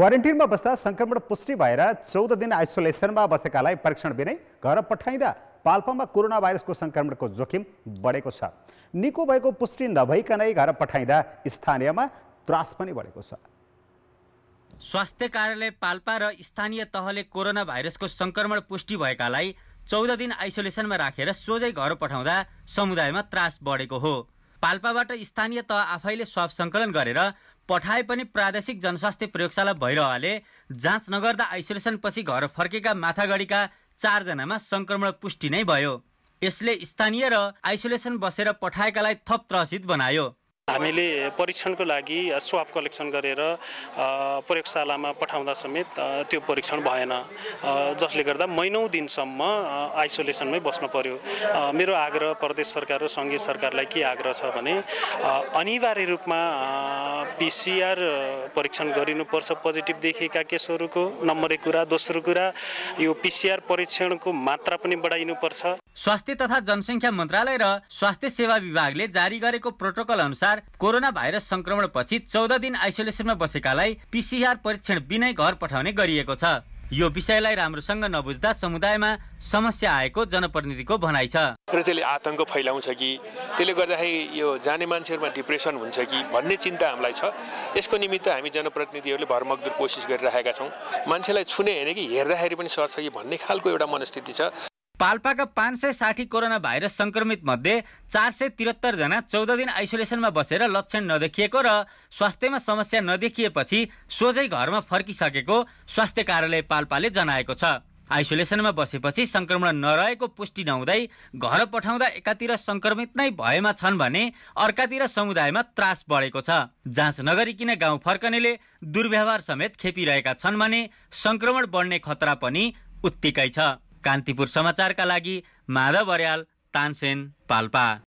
क्वारेन्टिनमा बस्दा सङ्क्रमण पुष्टि भएर चौध दिन आइसोलेसनमा बसेकालाई परीक्षण बिनै घर पठाइँदा पाल्पामा कोरोना भाइरसको सङ्क्रमणको जोखिम बढेको छ निको भएको पुष्टि नभइकनै घर पठाइँदा स्थानीयमा त्रास पनि बढेको छ स्वास्थ्य कार्यालय पाल्पा र स्थानीय तहले कोरोना भाइरसको सङ्क्रमण पुष्टि भएकालाई चौध दिन आइसोलेसनमा राखेर सोझै घर पठाउँदा समुदायमा त्रास बढेको हो पाल्पाबाट स्थानीय तह आफैले स्वाप सङ्कलन गरेर पठाए पनि प्रादेशिक जनस्वास्थ्य प्रयोगशाला भइरहले जाँच नगर्दा आइसोलेसनपछि घर फर्केका माथागढीका चारजनामा सङ्क्रमण पुष्टि नै भयो यसले स्थानीय र आइसोलेसन बसेर पठाएकालाई थप त्रसित बनायो हामीले परीक्षणको लागि स्वाप कलेक्सन गरेर प्रयोगशालामा पठाउँदा समेत त्यो परीक्षण भएन जसले गर्दा महिनौ दिनसम्म आइसोलेसनमै बस्नु पर्यो मेरो आग्रह प्रदेश सरकार र सङ्घीय सरकारलाई के आग्रह छ भने अनिवार्य रूपमा पिसिआर परीक्षण गरिनुपर्छ पोजिटिभ देखिएका केसहरूको नम्बर एक कुरा दोस्रो कुरा यो पिसिआर परीक्षणको मात्रा पनि बढाइनुपर्छ स्वास्थ्य तथा जनसङ्ख्या मन्त्रालय र स्वास्थ्य सेवा विभागले जारी गरेको प्रोटोकल अनुसार कोरोना भाइरस संक्रमण पछि चौध दिन आइसोलेसनमा बसेकालाई पिसिआर परीक्षण बिनै घर पठाउने गरिएको छ यो विषयलाई राम्रोसँग नबुझ्दा समुदायमा समस्या आएको जनप्रतिनिधिको भनाइ छ र त्यसले आतङ्क फैलाउँछ कि त्यसले गर्दाखेरि यो जाने मान्छेहरूमा डिप्रेसन हुन्छ कि भन्ने चिन्ता हामीलाई छ यसको निमित्त हामी जनप्रतिनिधिहरूले भरमग्दुर कोसिस गरिरहेका छौँ मान्छेलाई छुने होइन कि हेर्दाखेरि पनि सर्छ कि भन्ने खालको एउटा मनस्थिति छ पाल्पाका पाँच सय साठी कोरोना भाइरस संक्रमित मध्ये चार सय त्रिहत्तरजना चौध दिन आइसोलेसनमा बसेर लक्षण नदेखिएको र स्वास्थ्यमा समस्या नदेखिएपछि सोझै घरमा फर्किसकेको स्वास्थ्य कार्यालय पाल्पाले जनाएको छ आइसोलेसनमा बसेपछि सङ्क्रमण नरहेको पुष्टि नहुँदै घर पठाउँदा एकातिर सङ्क्रमित नै भएमा छन् भने अर्कातिर समुदायमा त्रास बढेको छ जाँच नगरिकन गाउँ फर्कनेले दुर्व्यवहार समेत खेपिरहेका छन् भने संक्रमण बढ्ने खतरा पनि उत्तिकै छ कान्तिपुर समाचारका लागि माधव अर्याल तानसेन पाल्पा